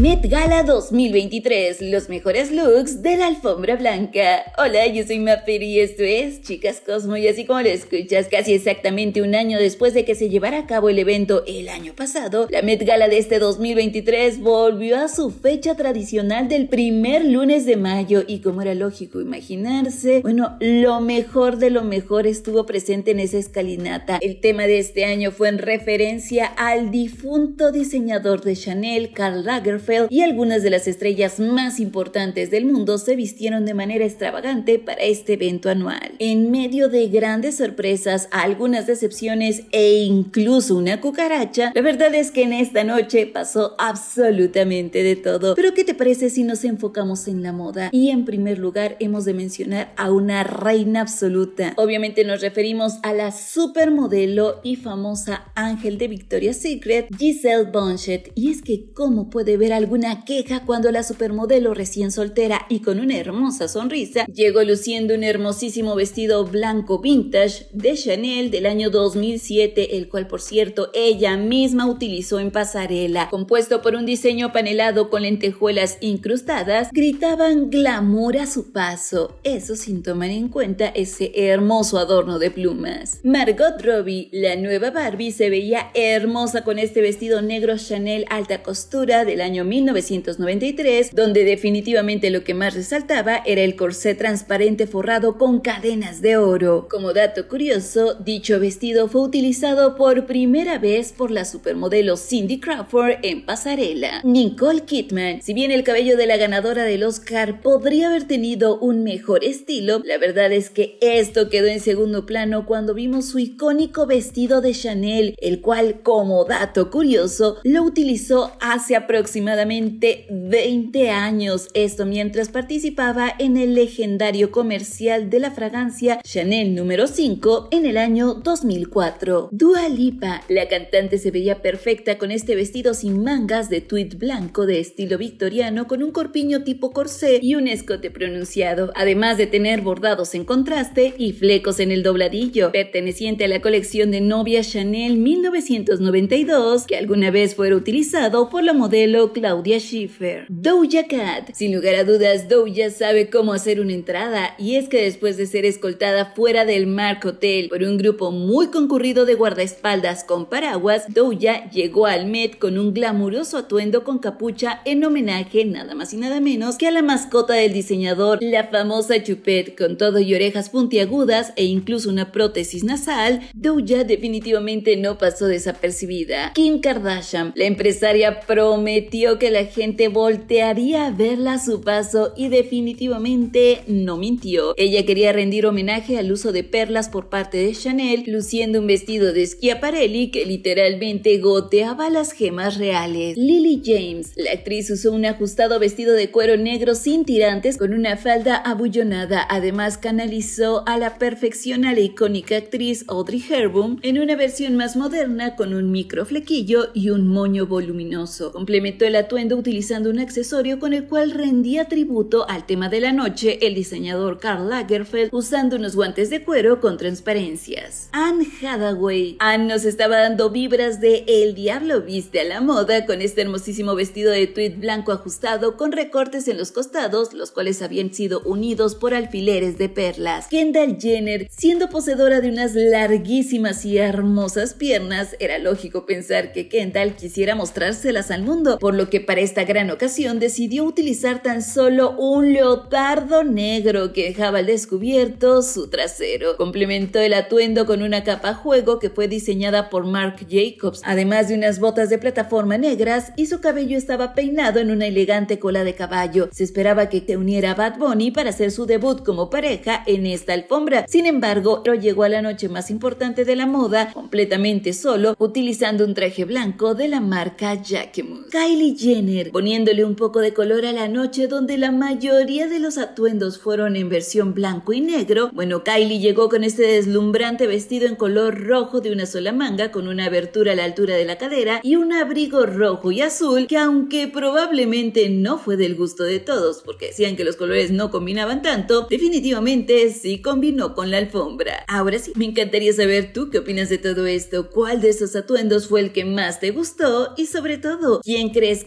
Met Gala 2023, los mejores looks de la alfombra blanca. Hola, yo soy Mapper y esto es Chicas Cosmo y así como lo escuchas, casi exactamente un año después de que se llevara a cabo el evento el año pasado, la Met Gala de este 2023 volvió a su fecha tradicional del primer lunes de mayo y como era lógico imaginarse, bueno, lo mejor de lo mejor estuvo presente en esa escalinata. El tema de este año fue en referencia al difunto diseñador de Chanel, Karl Lagerfeld, y algunas de las estrellas más importantes del mundo se vistieron de manera extravagante para este evento anual. En medio de grandes sorpresas, algunas decepciones e incluso una cucaracha, la verdad es que en esta noche pasó absolutamente de todo. Pero ¿qué te parece si nos enfocamos en la moda? Y en primer lugar hemos de mencionar a una reina absoluta. Obviamente nos referimos a la supermodelo y famosa ángel de Victoria's Secret, Giselle Bonshet. Y es que, ¿cómo puede ver alguna queja cuando la supermodelo recién soltera y con una hermosa sonrisa llegó luciendo un hermosísimo vestido blanco vintage de Chanel del año 2007, el cual por cierto ella misma utilizó en pasarela, compuesto por un diseño panelado con lentejuelas incrustadas, gritaban glamour a su paso, eso sin tomar en cuenta ese hermoso adorno de plumas. Margot Robbie, la nueva Barbie, se veía hermosa con este vestido negro Chanel alta costura del año 1993, donde definitivamente lo que más resaltaba era el corsé transparente forrado con cadenas de oro. Como dato curioso, dicho vestido fue utilizado por primera vez por la supermodelo Cindy Crawford en pasarela. Nicole Kidman, si bien el cabello de la ganadora del Oscar podría haber tenido un mejor estilo, la verdad es que esto quedó en segundo plano cuando vimos su icónico vestido de Chanel, el cual, como dato curioso, lo utilizó hace aproximadamente aproximadamente 20 años, esto mientras participaba en el legendario comercial de la fragancia Chanel número 5 en el año 2004. Dua Lipa, la cantante se veía perfecta con este vestido sin mangas de tweed blanco de estilo victoriano con un corpiño tipo corsé y un escote pronunciado, además de tener bordados en contraste y flecos en el dobladillo, perteneciente a la colección de novia Chanel 1992 que alguna vez fue utilizado por la modelo Claudia Schiffer. Doja Cat. Sin lugar a dudas, Doja sabe cómo hacer una entrada y es que después de ser escoltada fuera del Mark Hotel por un grupo muy concurrido de guardaespaldas con paraguas, Doja llegó al Met con un glamuroso atuendo con capucha en homenaje nada más y nada menos que a la mascota del diseñador, la famosa Chupette, con todo y orejas puntiagudas e incluso una prótesis nasal, Doja definitivamente no pasó desapercibida. Kim Kardashian, la empresaria prometió que la gente voltearía a verla a su paso y definitivamente no mintió. Ella quería rendir homenaje al uso de perlas por parte de Chanel, luciendo un vestido de Schiaparelli que literalmente goteaba las gemas reales. Lily James, la actriz usó un ajustado vestido de cuero negro sin tirantes con una falda abullonada. Además, canalizó a la perfección a la icónica actriz Audrey Hepburn en una versión más moderna con un micro flequillo y un moño voluminoso. Complementó el atuendo utilizando un accesorio con el cual rendía tributo al tema de la noche el diseñador Karl Lagerfeld usando unos guantes de cuero con transparencias. Anne Hathaway. Anne nos estaba dando vibras de El Diablo Viste a la Moda con este hermosísimo vestido de tweed blanco ajustado con recortes en los costados, los cuales habían sido unidos por alfileres de perlas. Kendall Jenner, siendo poseedora de unas larguísimas y hermosas piernas, era lógico pensar que Kendall quisiera mostrárselas al mundo, por lo que para esta gran ocasión decidió utilizar tan solo un leotardo negro que dejaba al descubierto su trasero. Complementó el atuendo con una capa juego que fue diseñada por Marc Jacobs, además de unas botas de plataforma negras y su cabello estaba peinado en una elegante cola de caballo. Se esperaba que te uniera a Bad Bunny para hacer su debut como pareja en esta alfombra. Sin embargo, lo llegó a la noche más importante de la moda completamente solo, utilizando un traje blanco de la marca Jacquemus. Kylie Jenner, poniéndole un poco de color a la noche donde la mayoría de los atuendos fueron en versión blanco y negro. Bueno, Kylie llegó con este deslumbrante vestido en color rojo de una sola manga con una abertura a la altura de la cadera y un abrigo rojo y azul que aunque probablemente no fue del gusto de todos porque decían que los colores no combinaban tanto, definitivamente sí combinó con la alfombra. Ahora sí, me encantaría saber tú qué opinas de todo esto, cuál de esos atuendos fue el que más te gustó y sobre todo, ¿quién crees